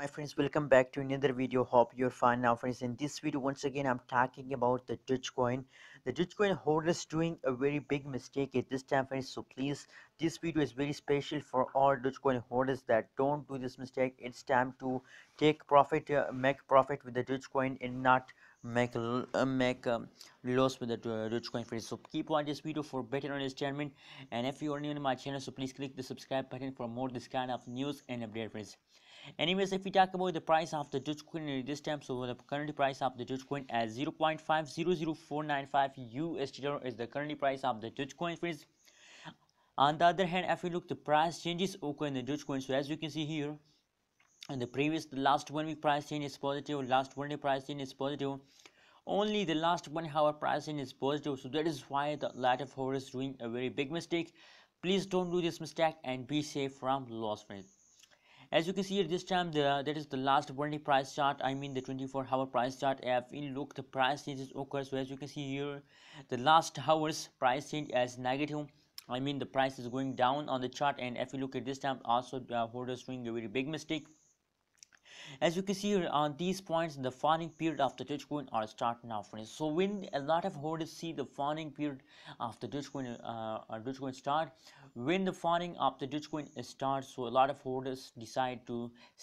my friends welcome back to another video hope you're fine now friends in this video once again i'm talking about the dogecoin the dogecoin holders doing a very big mistake at this time friends so please this video is very special for all dogecoin holders that don't do this mistake it's time to take profit uh, make profit with the dogecoin and not make uh, make um, loss with the uh, dogecoin friends so keep on this video for better understanding and if you are new to my channel so please click the subscribe button for more this kind of news and update friends anyways if we talk about the price of the dogecoin this time so the current price of the dogecoin as 0.500495 usd dollar is the current price of the dogecoin friends on the other hand if we look the price changes occur in the dogecoin so as you can see here in the previous the last one week price change is positive last one day price change is positive only the last one hour pricing is positive so that is why the latter four is doing a very big mistake please don't do this mistake and be safe from loss friends as you can see at this time the that is the last burning price chart i mean the 24 hour price chart if we look the price changes occur so as you can see here the last hours price change as negative i mean the price is going down on the chart and if we look at this time also uh, holders doing a very big mistake as you can see on uh, these points the fawning period of the dogecoin are starting now friends so when a lot of holders see the fawning period of the dogecoin uh, uh, dogecoin start when the fawning of the dogecoin starts so a lot of holders decide to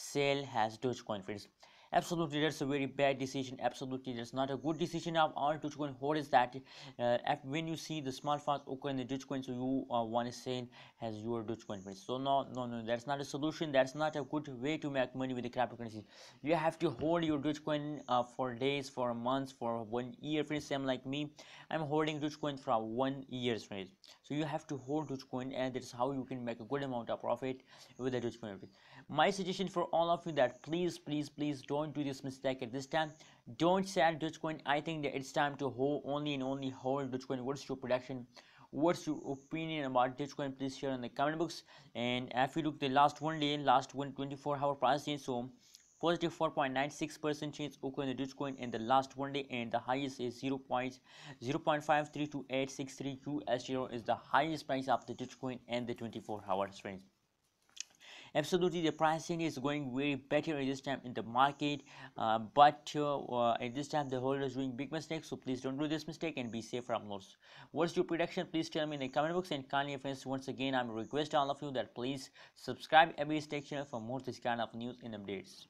sell has dogecoin friends absolutely that's a very bad decision absolutely that's not a good decision of all dogecoin holders that uh, when you see the small funds okay in the dogecoin so you uh, want to say has your dogecoin price so no no no that's not a solution that's not a good way to make money with the cryptocurrency you have to hold your dogecoin uh, for days for months for one year For same like me i'm holding dogecoin for one year Right. so you have to hold dogecoin and that's how you can make a good amount of profit with the dogecoin my suggestion for all of you that please please please don't don't do this mistake at this time don't sell dogecoin i think that it's time to hold only and only hold dogecoin what's your prediction what's your opinion about dogecoin please share in the comment box and if you look the last one day last one 24 hour price change so positive 4.96 percent change occurred in the dogecoin in the last one day and the highest is 0. 0.053286 usd is the highest price of the dogecoin and the 24 hour range absolutely the pricing is going way better at this time in the market uh, but uh, uh at this time the holder is doing big mistakes so please don't do this mistake and be safe from loss what's your prediction please tell me in the comment box and kindly friends once again i'm request all of you that please subscribe every stage channel for more this kind of news and updates